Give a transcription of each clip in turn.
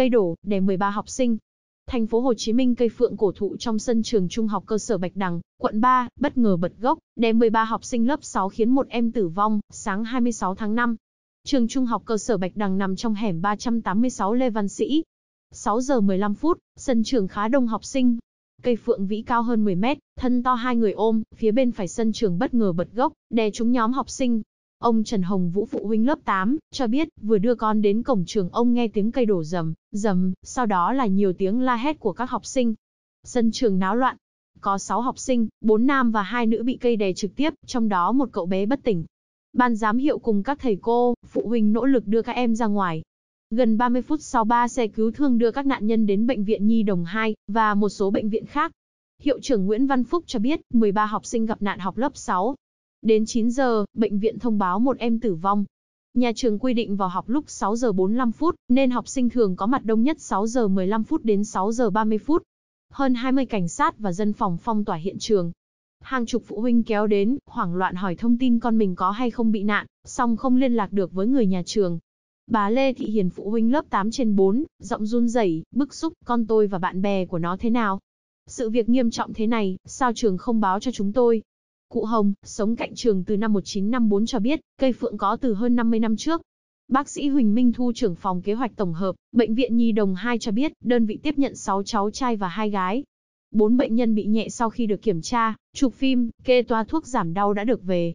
Cây đổ, để 13 học sinh. Thành phố Hồ Chí Minh cây phượng cổ thụ trong sân trường trung học cơ sở Bạch Đằng, quận 3, bất ngờ bật gốc, đè 13 học sinh lớp 6 khiến một em tử vong, sáng 26 tháng 5. Trường trung học cơ sở Bạch Đằng nằm trong hẻm 386 Lê Văn Sĩ. 6 giờ 15 phút, sân trường khá đông học sinh. Cây phượng vĩ cao hơn 10 mét, thân to hai người ôm, phía bên phải sân trường bất ngờ bật gốc, đè trúng nhóm học sinh. Ông Trần Hồng Vũ phụ huynh lớp 8, cho biết, vừa đưa con đến cổng trường ông nghe tiếng cây đổ rầm, rầm, sau đó là nhiều tiếng la hét của các học sinh. Sân trường náo loạn. Có 6 học sinh, 4 nam và 2 nữ bị cây đè trực tiếp, trong đó một cậu bé bất tỉnh. Ban giám hiệu cùng các thầy cô, phụ huynh nỗ lực đưa các em ra ngoài. Gần 30 phút sau 3 xe cứu thương đưa các nạn nhân đến Bệnh viện Nhi Đồng 2 và một số bệnh viện khác. Hiệu trưởng Nguyễn Văn Phúc cho biết 13 học sinh gặp nạn học lớp 6, Đến 9 giờ, bệnh viện thông báo một em tử vong. Nhà trường quy định vào học lúc 6 giờ 45 phút, nên học sinh thường có mặt đông nhất 6 giờ 15 phút đến 6 giờ 30 phút. Hơn 20 cảnh sát và dân phòng phong tỏa hiện trường. Hàng chục phụ huynh kéo đến, hoảng loạn hỏi thông tin con mình có hay không bị nạn, song không liên lạc được với người nhà trường. Bà Lê Thị Hiền phụ huynh lớp 8 trên 4, giọng run rẩy, bức xúc, con tôi và bạn bè của nó thế nào? Sự việc nghiêm trọng thế này, sao trường không báo cho chúng tôi? Cụ Hồng, sống cạnh trường từ năm 1954 cho biết, cây phượng có từ hơn 50 năm trước. Bác sĩ Huỳnh Minh Thu trưởng phòng kế hoạch tổng hợp, Bệnh viện Nhi Đồng 2 cho biết, đơn vị tiếp nhận 6 cháu trai và 2 gái. 4 bệnh nhân bị nhẹ sau khi được kiểm tra, chụp phim, kê toa thuốc giảm đau đã được về.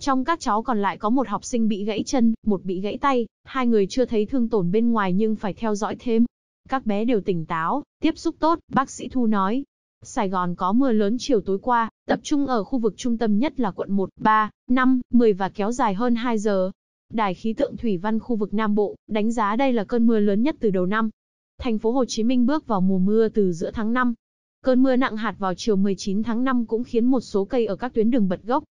Trong các cháu còn lại có một học sinh bị gãy chân, một bị gãy tay, hai người chưa thấy thương tổn bên ngoài nhưng phải theo dõi thêm. Các bé đều tỉnh táo, tiếp xúc tốt, bác sĩ Thu nói. Sài Gòn có mưa lớn chiều tối qua, tập trung ở khu vực trung tâm nhất là quận 1, 3, 5, 10 và kéo dài hơn 2 giờ. Đài khí tượng thủy văn khu vực Nam Bộ đánh giá đây là cơn mưa lớn nhất từ đầu năm. Thành phố Hồ Chí Minh bước vào mùa mưa từ giữa tháng 5. Cơn mưa nặng hạt vào chiều 19 tháng 5 cũng khiến một số cây ở các tuyến đường bật gốc,